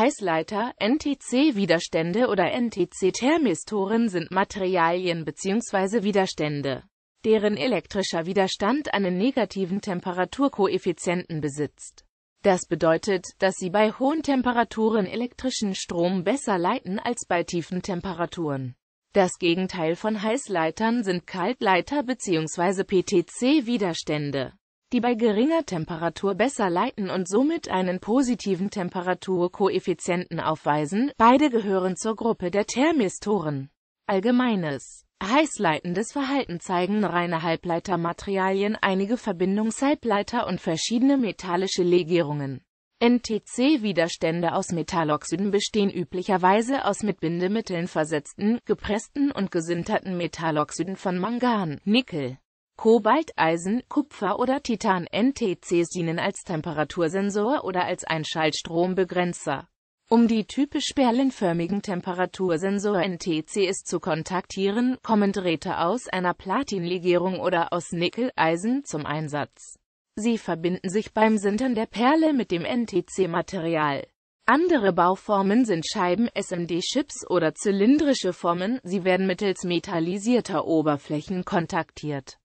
Heißleiter, NTC-Widerstände oder NTC-Thermistoren sind Materialien bzw. Widerstände, deren elektrischer Widerstand einen negativen Temperaturkoeffizienten besitzt. Das bedeutet, dass sie bei hohen Temperaturen elektrischen Strom besser leiten als bei tiefen Temperaturen. Das Gegenteil von Heißleitern sind Kaltleiter bzw. PTC-Widerstände die bei geringer Temperatur besser leiten und somit einen positiven Temperaturkoeffizienten aufweisen, beide gehören zur Gruppe der Thermistoren. Allgemeines Heißleitendes Verhalten zeigen reine Halbleitermaterialien, einige Verbindungshalbleiter und verschiedene metallische Legierungen. NTC-Widerstände aus Metalloxiden bestehen üblicherweise aus mit Bindemitteln versetzten, gepressten und gesinterten Metalloxiden von Mangan, Nickel, Kobalt, Eisen, Kupfer oder Titan. NTCs dienen als Temperatursensor oder als Einschaltstrombegrenzer. Um die typisch perlenförmigen Temperatursensor NTCs zu kontaktieren, kommen Drähte aus einer Platinlegierung oder aus Nickel-Eisen zum Einsatz. Sie verbinden sich beim Sintern der Perle mit dem NTC-Material. Andere Bauformen sind Scheiben, SMD-Chips oder zylindrische Formen, sie werden mittels metallisierter Oberflächen kontaktiert.